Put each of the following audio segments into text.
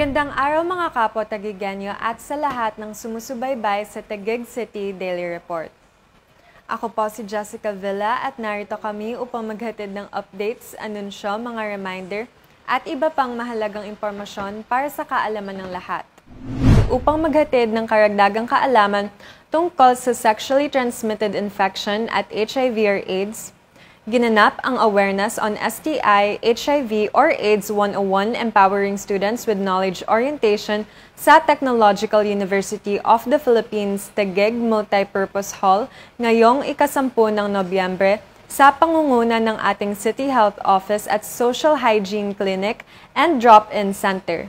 Magandang araw mga kapwa Tagiganyo at sa lahat ng sumusubaybay sa Taguig City Daily Report. Ako po si Jessica Villa at narito kami upang maghatid ng updates, anunsyo, mga reminder at iba pang mahalagang impormasyon para sa kaalaman ng lahat. Upang maghatid ng karagdagang kaalaman tungkol sa sexually transmitted infection at HIV or AIDS, Ginanap ang Awareness on STI, HIV, or AIDS 101 Empowering Students with Knowledge Orientation sa Technological University of the Philippines Taguig Multipurpose Hall ngayong ikasampu ng Nobyembre sa pangunguna ng ating City Health Office at Social Hygiene Clinic and Drop-in Center.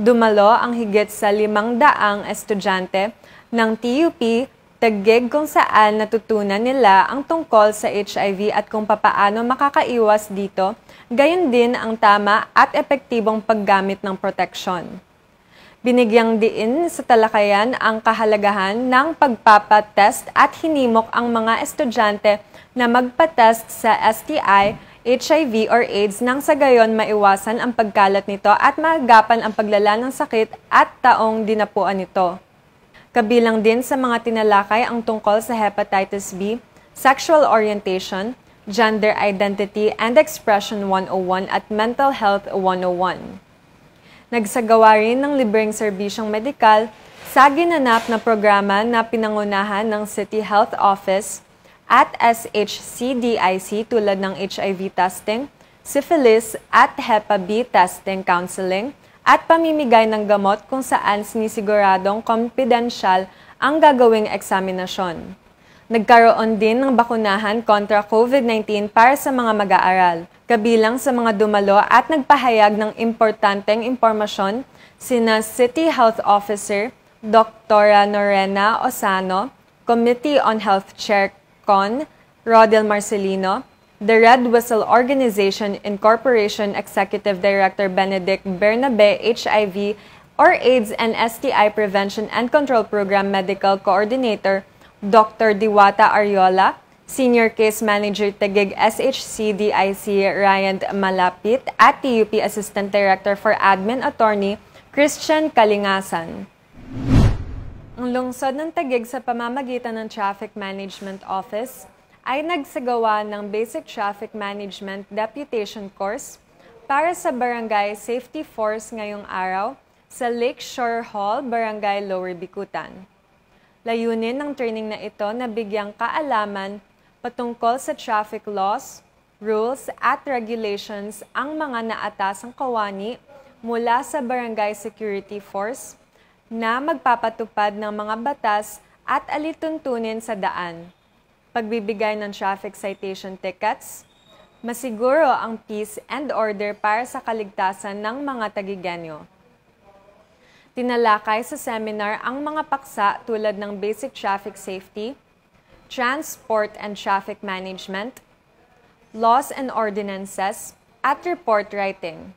Dumalo ang higit sa limang daang estudyante ng TUP taggig kung saan natutunan nila ang tungkol sa HIV at kung papaano makakaiwas dito, gayon din ang tama at epektibong paggamit ng proteksyon. Binigyang diin sa talakayan ang kahalagahan ng pagpapatest at hinimok ang mga estudyante na magpatest sa STI, HIV or AIDS nang sa gayon maiwasan ang pagkalat nito at maagapan ang paglala ng sakit at taong dinapuan nito. Kabilang din sa mga tinalakay ang tungkol sa hepatitis B, sexual orientation, gender identity and expression 101 at mental health 101. Nagsagawa rin ng libreng serbisyong medikal sa ginanap na programa na pinangunahan ng City Health Office at SHCDIC tulad ng HIV testing, syphilis at HEPA-B testing counseling, at pamimigay ng gamot kung saan sinisiguradong confidential ang gagawing eksaminasyon. Nagkaroon din ng bakunahan kontra COVID-19 para sa mga mag-aaral, kabilang sa mga dumalo at nagpahayag ng importanteng impormasyon sina City Health Officer Dr. Norena Osano, Committee on Health Chair Con Rodel Marcelino, the Red Whistle Organization Incorporation Executive Director Benedict Bernabe HIV or AIDS and STI Prevention and Control Program Medical Coordinator Dr. Diwata Ariola, Senior Case Manager Tagig SHC DIC Ryan Malapit at TUP Assistant Director for Admin Attorney Christian Kalingasan. Ang lungsod ng Tagig sa pamamagitan ng Traffic Management Office ay nagsagawa ng Basic Traffic Management Deputation Course para sa Barangay Safety Force ngayong araw sa Lakeshore Hall, Barangay Lower Bikutan. Layunin ng training na ito na bigyang kaalaman patungkol sa traffic laws, rules at regulations ang mga naatasang kawani mula sa Barangay Security Force na magpapatupad ng mga batas at alituntunin sa daan pagbibigay ng traffic citation tickets, masiguro ang peace and order para sa kaligtasan ng mga tagigenyo. Tinalakay sa seminar ang mga paksa tulad ng basic traffic safety, transport and traffic management, laws and ordinances, at report writing.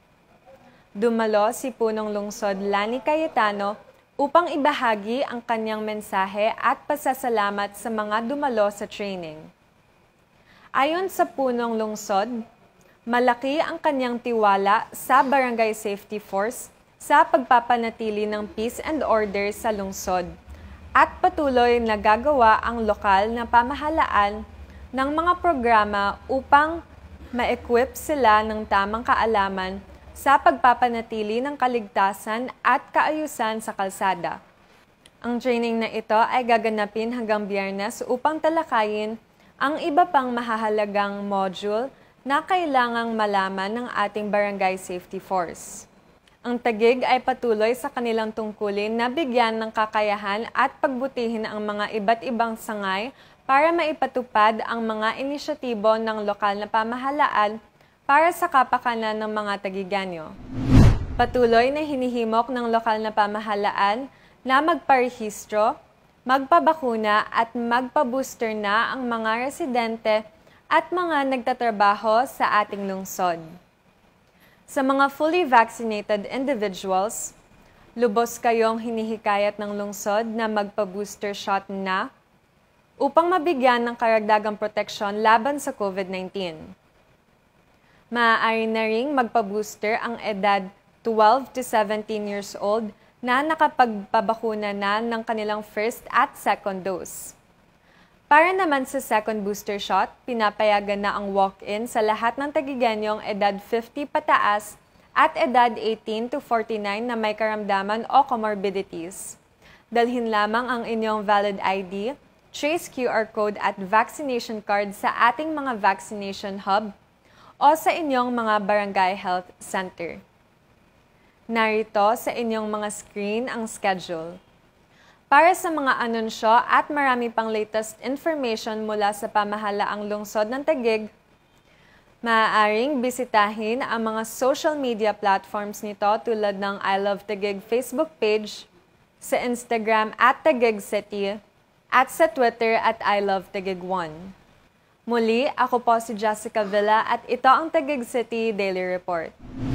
Dumalo si Punong Lungsod Lani Cayetano upang ibahagi ang kanyang mensahe at pasasalamat sa mga dumalo sa training. Ayon sa punong lungsod, malaki ang kanyang tiwala sa Barangay Safety Force sa pagpapanatili ng peace and order sa lungsod at patuloy na gagawa ang lokal na pamahalaan ng mga programa upang ma-equip sila ng tamang kaalaman sa pagpapanatili ng kaligtasan at kaayusan sa kalsada. Ang training na ito ay gaganapin hanggang biyernes upang talakayin ang iba pang mahahalagang module na kailangang malaman ng ating Barangay Safety Force. Ang tagig ay patuloy sa kanilang tungkulin na bigyan ng kakayahan at pagbutihin ang mga iba't ibang sangay para maipatupad ang mga inisyatibo ng lokal na pamahalaan para sa kapakanan ng mga tagiganyo. Patuloy na hinihimok ng lokal na pamahalaan na magparehistro, magpabakuna at magpabooster na ang mga residente at mga nagtatrabaho sa ating lungsod. Sa mga fully vaccinated individuals, lubos kayong hinihikayat ng lungsod na magpa-booster shot na upang mabigyan ng karagdagang proteksyon laban sa COVID-19 maaari na ring magpa-booster ang edad 12 to 17 years old na nakapagpabakuna na ng kanilang first at second dose. Para naman sa second booster shot, pinapayagan na ang walk-in sa lahat ng Tagigenyong edad 50 pataas at edad 18 to 49 na may karamdaman o comorbidities. Dalhin lamang ang inyong valid ID, trace QR code at vaccination card sa ating mga vaccination hub o sa inyong mga barangay health center. Narito sa inyong mga screen ang schedule. Para sa mga anunsyo at marami pang latest information mula sa pamahalaang lungsod ng Tagig, maaaring bisitahin ang mga social media platforms nito tulad ng I Love Tagig Facebook page, sa Instagram at Tagig City, at sa Twitter at I Love Tagig 1. Muli, ako po si Jessica Villa at ito ang Taguig City Daily Report.